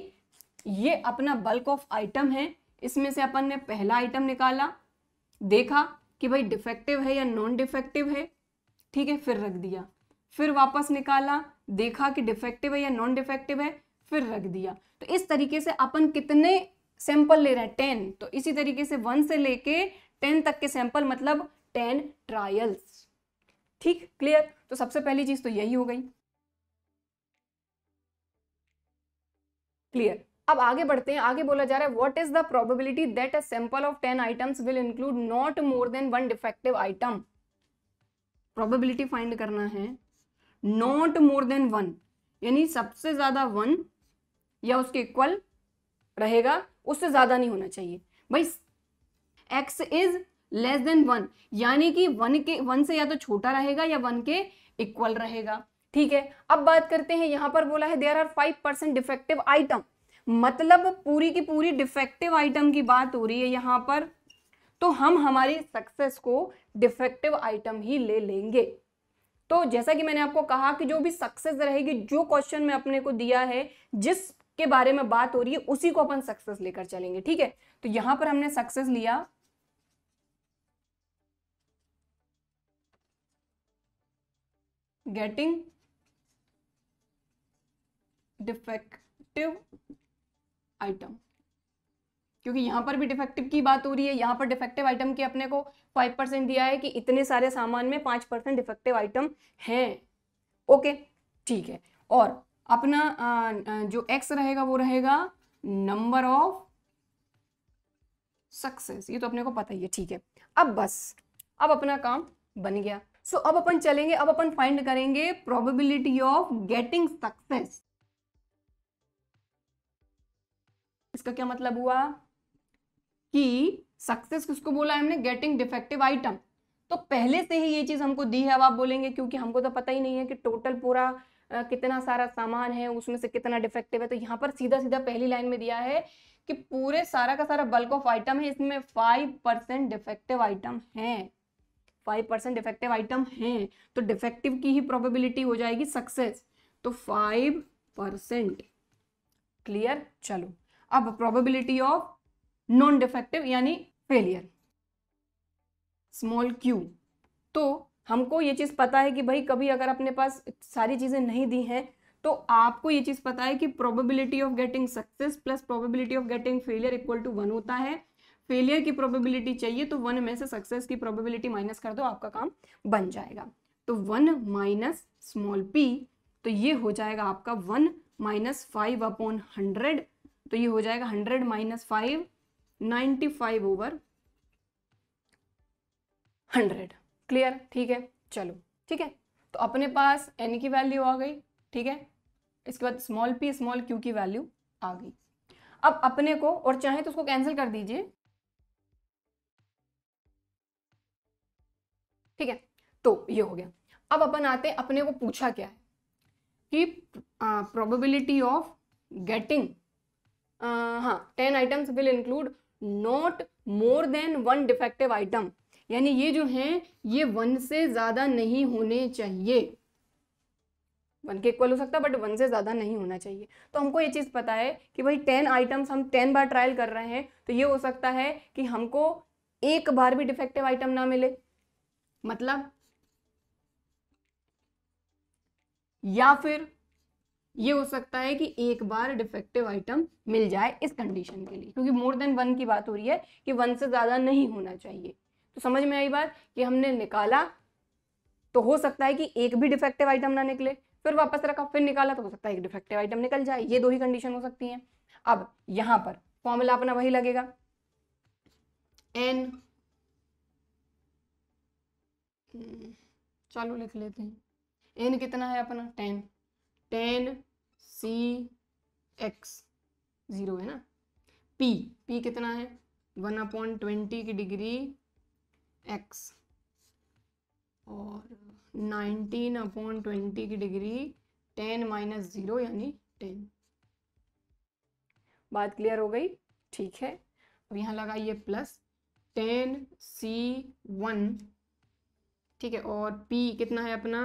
ये अपना बल्क ऑफ आइटम है इसमें से अपन ने पहला आइटम निकाला देखा कि भाई डिफेक्टिव है या नॉन डिफेक्टिव है ठीक है फिर रख दिया फिर वापस निकाला देखा कि डिफेक्टिव है या नॉन डिफेक्टिव है फिर रख दिया तो इस तरीके से अपन कितने सैंपल ले रहे हैं टेन तो इसी तरीके से वन से लेके टेन तक के सैंपल मतलब टेन ट्रायल्स ठीक क्लियर तो सबसे पहली चीज़ तो यही हो गई क्लियर अब आगे बढ़ते हैं आगे बोला जा रहा है what is the probability that a sample of ten items will include not more than one defective item probability find करना है नॉट मोर देन वन यानी सबसे ज्यादा वन या उसके इक्वल रहेगा उससे ज्यादा नहीं होना चाहिए भाई x is less than one यानी कि वन के वन से या तो छोटा रहेगा या वन के इक्वल रहेगा ठीक है अब बात करते हैं यहां पर बोला है there are five percent defective item मतलब पूरी की पूरी डिफेक्टिव आइटम की बात हो रही है यहां पर तो हम हमारी सक्सेस को डिफेक्टिव आइटम ही ले लेंगे तो जैसा कि मैंने आपको कहा कि जो भी सक्सेस रहेगी जो क्वेश्चन में अपने को दिया है जिस के बारे में बात हो रही है उसी को अपन सक्सेस लेकर चलेंगे ठीक है तो यहां पर हमने सक्सेस लिया गेटिंग डिफेक्टिव आइटम क्योंकि यहां पर भी डिफेक्टिव की बात हो रही है यहां पर डिफेक्टिव आइटम के अपने को फाइव परसेंट दिया है कि इतने सारे सामान में पाँच परसेंट डिफेक्टिव आइटम हैं ओके ठीक है और अपना जो एक्स रहेगा वो रहेगा नंबर ऑफ सक्सेस ये तो अपने को पता ही है ठीक है अब बस अब अपना काम बन गया सो so, अब अपन चलेंगे अब अपन फाइंड करेंगे प्रोबेबिलिटी ऑफ गेटिंग सक्सेस इसका क्या मतलब हुआ कि सक्सेस किसको बोला हमने गेटिंग डिफेक्टिव आइटम तो पहले से ही ये चीज़ हमको दी है अब आप बोलेंगे क्योंकि हमको तो पता ही नहीं है कि टोटल पूरा कितना सारा सामान है उसमें से कितना डिफेक्टिव है तो यहाँ पर सीधा सीधा पहली लाइन में दिया है कि पूरे सारा का सारा बल्क ऑफ आइटम है इसमें फाइव परसेंट डिफेक्टिव आइटम है फाइव परसेंट डिफेक्टिव आइटम है तो डिफेक्टिव की ही प्रोबेबिलिटी हो जाएगी सक्सेस तो फाइव परसेंट क्लियर चलो अब प्रोबेबिलिटी ऑफ नॉन डिफेक्टिव यानी फेलियर स्मॉल क्यू तो हमको ये चीज़ पता है कि भाई कभी अगर अपने पास सारी चीज़ें नहीं दी हैं तो आपको ये चीज़ पता है कि probability of getting success plus probability of getting failure equal to one होता है फेलियर की प्रोबेबिलिटी चाहिए तो वन में से सक्सेस की प्रोबेबिलिटी माइनस कर दो आपका काम बन जाएगा तो वन माइनस स्मॉल पी तो ये हो जाएगा आपका one minus five upon hundred तो ये हो जाएगा hundred minus five ninety five over hundred clear ठीक है चलो ठीक है तो अपने पास एन की वैल्यू आ गई ठीक है इसके बाद स्मॉल पी स्मॉल क्यू की वैल्यू आ गई अब अपने को और चाहे तो उसको कैंसिल कर दीजिए ठीक है तो ये हो गया अब अपन आते हैं अपने को पूछा क्या है कि प्रोबेबिलिटी ऑफ गेटिंग Uh, हाँ ten items will include not more than one defective item यानी ये जो हैं ये वन से ज़्यादा नहीं होने चाहिए वन के इक्वल हो सकता है बट वन से ज़्यादा नहीं होना चाहिए तो हमको ये चीज़ पता है कि भाई टेन आइटम्स हम टेन बार ट्रायल कर रहे हैं तो ये हो सकता है कि हमको एक बार भी डिफेक्टिव आइटम ना मिले मतलब या फिर ये हो सकता है कि एक बार डिफेक्टिव आइटम मिल जाए इस कंडीशन के लिए क्योंकि मोर देन वन की बात हो रही है कि वन से ज़्यादा नहीं होना चाहिए तो समझ में आई बात कि हमने निकाला तो हो सकता है कि एक भी डिफेक्टिव आइटम ना निकले फिर वापस रखा फिर निकाला तो हो सकता है एक डिफेक्टिव आइटम निकल जाए ये दो ही कंडीशन हो सकती हैं अब यहां पर फॉर्मूला अपना वही लगेगा एन hmm, चलो लिख लेते हैं एन कितना है अपना ten ten C X zero है ना पी पी कितना है वन अपॉन ट्वेंटी की डिग्री एक्स और नाइनटीन अपॉन ट्वेंटी की डिग्री टेन माइनस ज़ीरो यानी टेन बात क्लियर हो गई ठीक है अब यहाँ लगाइए प्लस टेन सी वन ठीक है और पी कितना है अपना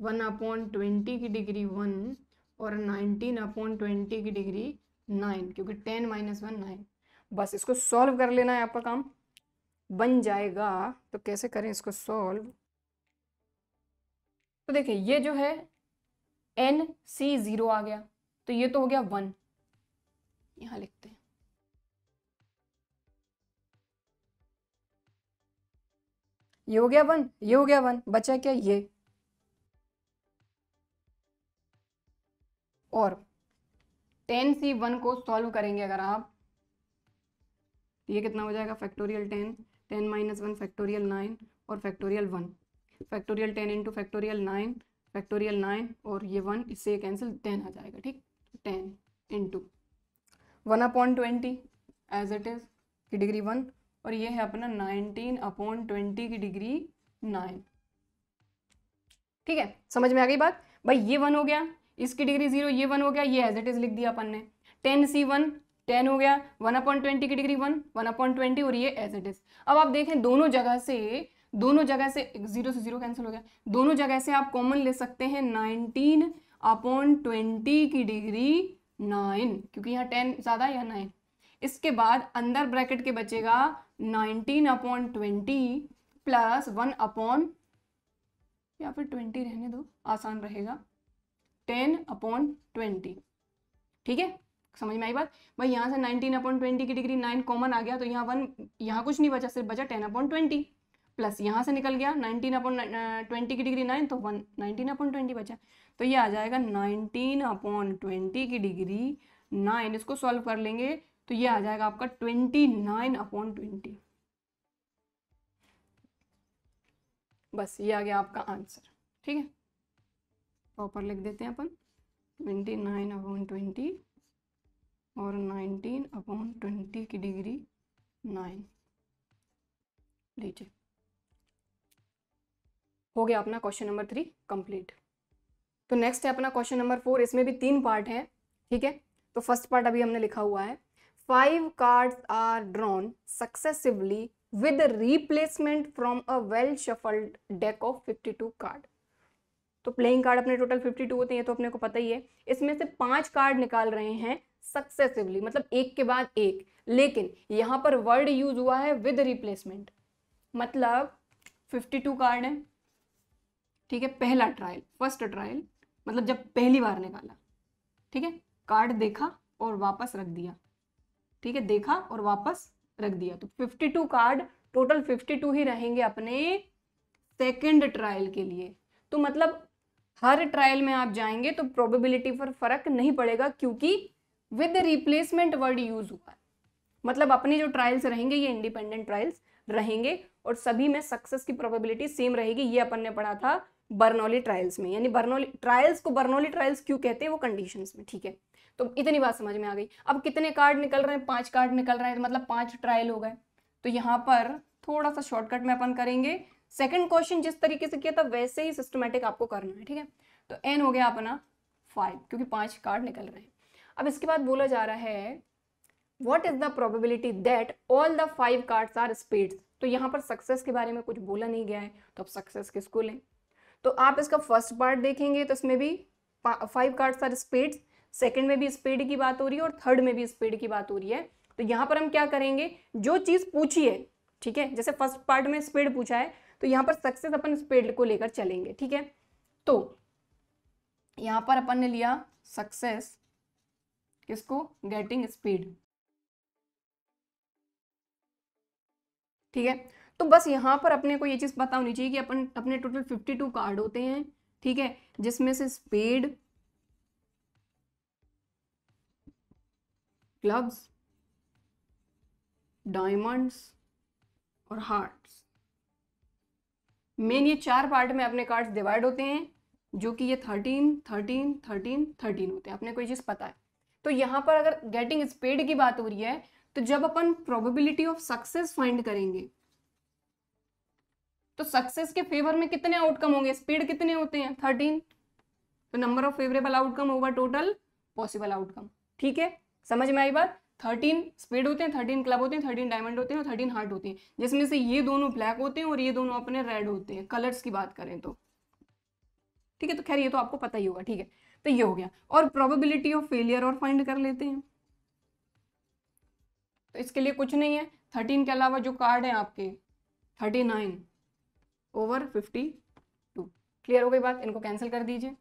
वन अपॉन ट्वेंटी की डिग्री वन और नाइनटीन अपॉन ट्वेंटी की डिग्री नाइन क्योंकि टेन माइनस वन नाइन बस इसको सॉल्व कर लेना है आपका काम बन जाएगा तो कैसे करें इसको सॉल्व तो देखिए ये जो है एन सी ज़ीरो आ गया तो ये तो हो गया वन यहां लिखते हैं ये हो गया वन ये हो गया वन बचा क्या ये और टेन सी वन को सॉल्व करेंगे अगर आप तो ये कितना हो जाएगा factorial ten ten minus one factorial nine और factorial one factorial ten into factorial nine factorial nine और ये वन इससे कैंसिल टेन आ जाएगा ठीक ten into one upon twenty as it is की डिग्री वन और ये है अपना नाइनटीन अपॉन ट्वेंटी की डिग्री नाइन ठीक है समझ में आ गई बात भाई ये वन हो गया इसकी डिग्री जीरो ये वन हो गया ये एज इट इज लिख दिया अपन ने टेन सी वन टेन हो गया वन अपॉइंट ट्वेंटी की degree one one upon twenty और ये एज इट इज अब आप देखें दोनों जगह से दोनों जगह से जीरो से जीरो कैंसिल हो गया दोनों जगह से आप कॉमन ले सकते हैं नाइनटीन अपॉन ट्वेंटी की डिग्री नाइन क्योंकि यहाँ टेन ज़्यादा या नाइन इसके बाद अंदर ब्रैकेट के बचेगा nineteen upon twenty plus one upon या फिर ट्वेंटी रहने दो आसान रहेगा टेन अपॉन ट्वेंटी ठीक है समझ में आई बात भाई यहाँ से नाइनटीन अपॉन ट्वेंटी की डिग्री नाइन कॉमन आ गया तो यहाँ वन यहाँ कुछ नहीं बचा सिर्फ बचा टेन अपॉन ट्वेंटी प्लस यहाँ से निकल गया नाइनटीन अपॉन ट्वेंटी की डिग्री नाइन तो वन नाइनटीन अपॉन ट्वेंटी बचा तो ये आ जाएगा नाइनटीन अपॉन ट्वेंटी की डिग्री नाइन इसको सॉल्व कर लेंगे तो ये आ जाएगा आपका ट्वेंटी नाइन अपॉन ट्वेंटी बस ये आ गया आपका आंसर ठीक है प्रॉपर लिख देते हैं अपन ट्वेंटी नाइन अपॉन ट्वेंटी और नाइनटीन अपॉन ट्वेंटी की डिग्री नाइन लीजिए हो गया अपना क्वेश्चन नंबर थ्री कंप्लीट तो नेक्स्ट है अपना क्वेश्चन नंबर फोर इसमें भी तीन पार्ट है ठीक है तो फर्स्ट पार्ट अभी हमने लिखा हुआ है five cards are drawn successively with replacement from a well shuffled deck of 52 card तो प्लेइंग कार्ड अपने टोटल 52 होते हैं तो अपने को पता ही है इसमें से पांच कार्ड निकाल रहे हैं सक्सेसिवली मतलब एक के बाद एक लेकिन यहाँ पर वर्ड यूज हुआ है विद रिप्लेसमेंट मतलब 52 कार्ड है ठीक है पहला ट्रायल फर्स्ट ट्रायल मतलब जब पहली बार निकाला ठीक है कार्ड देखा और वापस रख दिया ठीक है देखा और वापस रख दिया तो टू कार्ड टोटल टू ही रहेंगे अपने सेकेंड ट्रायल के लिए तो मतलब हर ट्रायल में आप जाएंगे तो प्रोबेबिलिटी पर फर्क नहीं पड़ेगा क्योंकि विद रिप्लेसमेंट वर्ड यूज हुआ है मतलब अपने जो ट्रायल्स रहेंगे ये इंडिपेंडेंट ट्रायल्स रहेंगे और सभी में सक्सेस की प्रोबेबिलिटी सेम रहेगी ये अपन ने पढ़ा था बर्नौली ट्रायल्स में यानी बर्नौली ट्रायल्स को बर्नौली ट्रायल्स क्यों कहते हैं वो कंडीशन में ठीक है तो इतनी बात समझ में आ गई अब कितने कार्ड निकल रहे हैं पांच कार्ड निकल रहे हैं मतलब पांच ट्रायल हो गए तो यहाँ पर थोड़ा सा शॉर्टकट में अपन करेंगे सेकंड क्वेश्चन जिस तरीके से किया था वैसे ही सिस्टमेटिक आपको करना है ठीक है तो एन हो गया अपना फाइव क्योंकि पांच कार्ड निकल रहे हैं अब इसके बाद बोला जा रहा है what is the probability that all the five card are spades तो यहाँ पर सक्सेस के बारे में कुछ बोला नहीं गया है तो अब सक्सेस किसको लें तो आप इसका फर्स्ट पार्ट देखेंगे तो इसमें भी five cards are spades second में भी स्पेड की बात हो रही है और थर्ड में भी स्पेड की बात हो रही है तो यहां पर हम क्या करेंगे जो चीज़ पूछी है ठीक है जैसे फर्स्ट पार्ट में स्पेड पूछा है तो यहाँ पर सक्सेस अपन स्पीड को लेकर चलेंगे ठीक है तो यहाँ पर अपन ने लिया सक्सेस किसको गेटिंग स्पीड ठीक है तो बस यहाँ पर अपने को ये चीज़ पता होनी चाहिए कि अपन अपने टोटल फिफ्टी टू कार्ड होते हैं ठीक है जिसमें से स्पीड क्लब्स डायमंड्स और हार्ट्स मेन ये चार पार्ट में अपने कार्ड्स डिवाइड होते हैं जो कि ये थर्टीन थर्टीन थर्टीन थर्टीन होते हैं अपने कोई चीज़ पता है तो यहाँ पर अगर गेटिंग स्पेड की बात हो रही है तो जब अपन प्रोबेबिलिटी ऑफ सक्सेस फाइंड करेंगे तो सक्सेस के फेवर में कितने आउटकम होंगे स्पीड कितने होते हैं थर्टीन तो नंबर ऑफ फेवरेबल आउटकम होगा टोटल पॉसिबल आउटकम ठीक है समझ में आई बात थर्टीन स्पेड होते हैं थर्टीन क्लब होते हैं थर्टीन डायमंड होते हैं और थर्टीन हार्ट होते हैं जिसमें से ये दोनों ब्लैक होते हैं और ये दोनों अपने रेड होते हैं कलर्स की बात करें तो ठीक है तो खैर ये तो आपको पता ही होगा ठीक है तो ये हो गया और प्रोबेबिलिटी ऑफ फेलियर और फाइंड कर लेते हैं तो इसके लिए कुछ नहीं है थर्टीन के अलावा जो कार्ड है आपके thirty nine over fifty two clear हो गई बात इनको कैंसिल कर दीजिए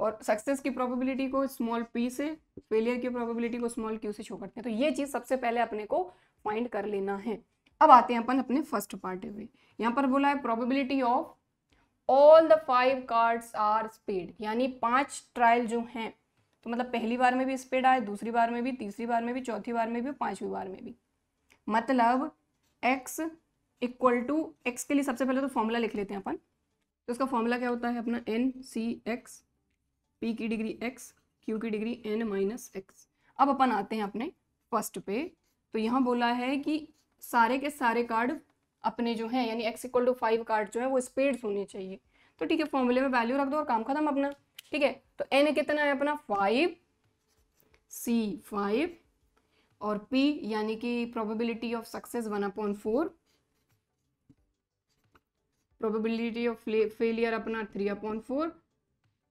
और सक्सेस की प्रोबेबिलिटी को स्मॉल पी से फेलियर की प्रोबेबिलिटी को स्मॉल क्यू से शो करते हैं तो ये चीज़ सबसे पहले अपने को फाइंड कर लेना है अब आते हैं अपन अपने फर्स्ट पार्ट में यहाँ पर बोला है probability of all the five cards are spade यानी पांच ट्रायल जो हैं तो मतलब पहली बार में भी स्पेड आए दूसरी बार में भी तीसरी बार में भी चौथी बार में भी पांचवी बार में भी मतलब एक्स इक्वल टू एक्स के लिए सबसे पहले तो फॉर्मूला लिख लेते हैं अपन तो उसका फॉर्मूला क्या होता है अपना एन सी एक्स पी की डिग्री एक्स क्यू की डिग्री एन माइनस एक्स अब अपन आते हैं अपने फर्स्ट पे तो यहाँ बोला है कि सारे के सारे कार्ड अपने जो है यानी X equal to five card जो है वो स्पेड्स होने चाहिए तो ठीक है फॉर्मूले में वैल्यू रख दो और काम खत्म अपना ठीक है तो एन कितना है अपना फाइव सी फाइव और पी यानी कि probability of success one upon four probability of failure अपना थ्री अपॉन फोर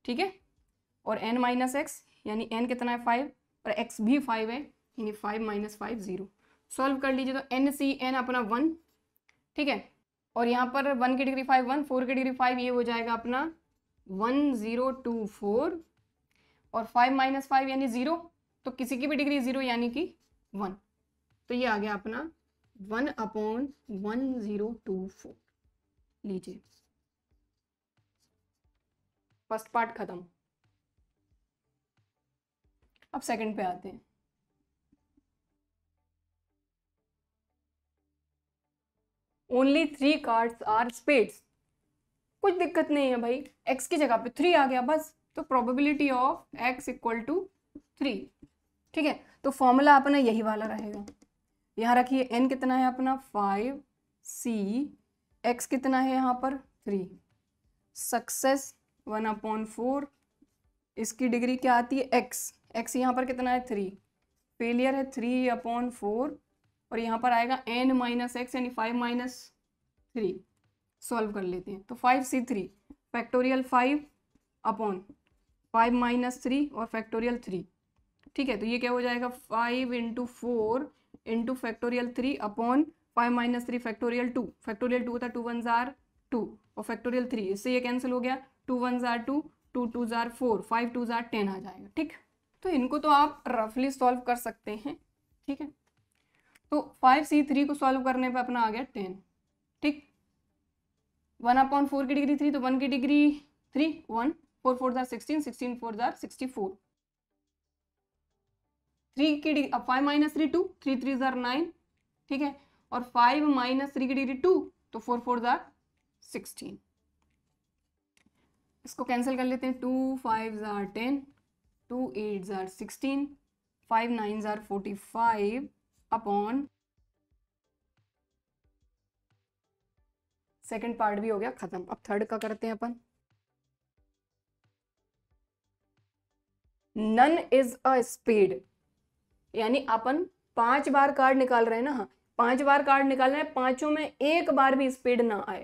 ठीक है और n माइनस एक्स यानी n कितना है फाइव और x भी फाइव है यानी five minus five zero solve कर लीजिए तो एन सी एन अपना वन ठीक है और यहाँ पर वन की डिग्री फाइव वन फोर की डिग्री फाइव ये हो जाएगा अपना वन ज़ीरो टू फोर और फाइव माइनस फाइव यानी ज़ीरो तो किसी की भी डिग्री ज़ीरो यानी कि वन तो ये आ गया अपना one upon one zero two four लीजिए फर्स्ट पार्ट खत्म अब सेकंड पे आते हैं only three cards are spades कुछ दिक्कत नहीं है भाई एक्स की जगह पे थ्री आ गया बस तो probability of x equal to three ठीक है तो फॉर्मूला अपना यही वाला रहेगा यहाँ रखिए एन कितना है अपना फाइव सी एक्स कितना है यहाँ पर three success one upon four इसकी डिग्री क्या आती है एक्स एक्स यहाँ पर कितना है थ्री फेलियर है थ्री अपॉन फोर और यहाँ पर आएगा एन माइनस एक्स यानी फाइव माइनस थ्री सॉल्व कर लेते हैं तो five C three factorial five upon five minus three और फैक्टोरियल थ्री ठीक है तो ये क्या हो जाएगा five into four into factorial three upon five minus three factorial two factorial two है टू वन जार टू और फैक्टोरियल थ्री इससे ये कैंसिल हो गया टू वन जार टू टू टू जार फोर फाइव टू जार टेन आ जाएगा ठीक तो इनको तो आप रफली सॉल्व कर सकते हैं ठीक है तो फाइव सी थ्री को सॉल्व करने पे अपना आ गया टेन ठीक वन अपॉन फोर की डिग्री थ्री तो वन की degree three one four four जार सिक्सटीन सिक्सटीन फोर जार सिक्सटी फोर थ्री की डिग्री अब five minus three two three three जार नाइन ठीक है और फाइव माइनस थ्री की डिग्री टू तो फोर फोर जार सिक्सटीन इसको कैंसिल कर लेते हैं two five jar ten two eight ज़ार सिक्सटीन फाइव नाइन ज़ार forty five upon second part भी हो गया ख़त्म अब थर्ड का करते हैं अपन नन इज अ स्पीड यानी अपन पांच बार कार्ड निकाल रहे हैं ना हाँ पांच बार कार्ड निकाल रहे हैं पांचों में एक बार भी स्पीड ना आए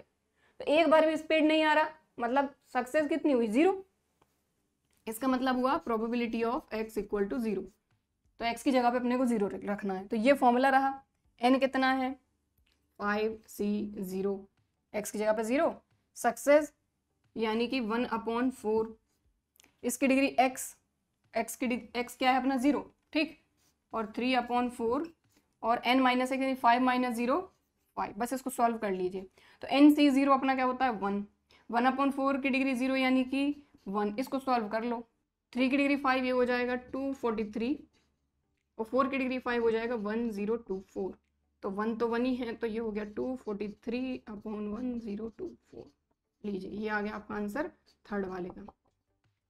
तो एक बार भी स्पीड नहीं आ रहा मतलब सक्सेस कितनी हुई जीरो इसका मतलब हुआ probability of x equal to zero तो एक्स की जगह पे अपने को जीरो रखना है तो ये फॉर्मूला रहा एन कितना है फाइव सी जीरो एक्स की जगह पे जीरो सक्सेस यानी कि वन अपॉन फोर इसकी डिग्री एक्स एक्स की डिग्री एक्स क्या है अपना जीरो ठीक और थ्री अपॉन फोर और एन माइनस एक्स यानी फाइव माइनस जीरो फाइव बस इसको सॉल्व कर लीजिए तो एन सी जीरो अपना क्या होता है वन वन अपॉन फोर की डिग्री जीरो यानी कि वन इसको सॉल्व कर लो थ्री की डिग्री फाइव ये हो जाएगा टू फोर्टी थ्री और फोर की डिग्री फाइव हो जाएगा वन ज़ीरो टू फोर तो वन तो वन ही है तो ये हो गया two forty three upon one zero two four लीजिए ये आ गया आपका आंसर थर्ड वाले का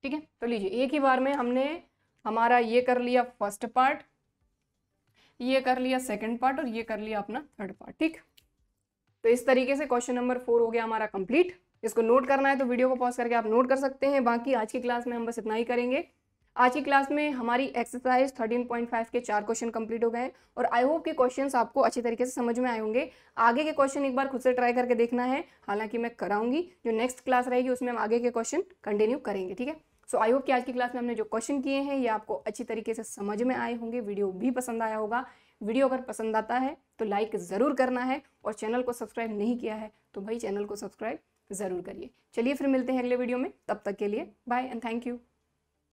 ठीक है तो लीजिए एक ही बार में हमने हमारा ये कर लिया फर्स्ट पार्ट ये कर लिया सेकेंड पार्ट और ये कर लिया अपना थर्ड पार्ट ठीक तो इस तरीके से क्वेश्चन नंबर फोर हो गया हमारा कंप्लीट इसको नोट करना है तो वीडियो को पॉज करके आप नोट कर सकते हैं बाकी आज की क्लास में हम बस इतना ही करेंगे आज की क्लास में हमारी एक्सरसाइज 13.5 के चार क्वेश्चन कंप्लीट हो गए हैं और आई होप के क्वेश्चंस आपको अच्छे तरीके से समझ में आए होंगे आगे के क्वेश्चन एक बार खुद से ट्राई करके देखना है हालांकि मैं कराऊंगी जो नेक्स्ट क्लास रहेगी उसमें हम आगे के क्वेश्चन कंटिन्यू करेंगे ठीक है सो आई होप कि आज की क्लास में हमने जो क्वेश्चन किए हैं ये आपको अच्छी तरीके से समझ में आए होंगे वीडियो भी पसंद आया होगा वीडियो अगर पसंद आता है तो लाइक ज़रूर करना है और चैनल को सब्सक्राइब नहीं किया है तो भाई चैनल को सब्सक्राइब ज़रूर करिए चलिए फिर मिलते हैं अगले वीडियो में तब तक के लिए बाय एंड थैंक यू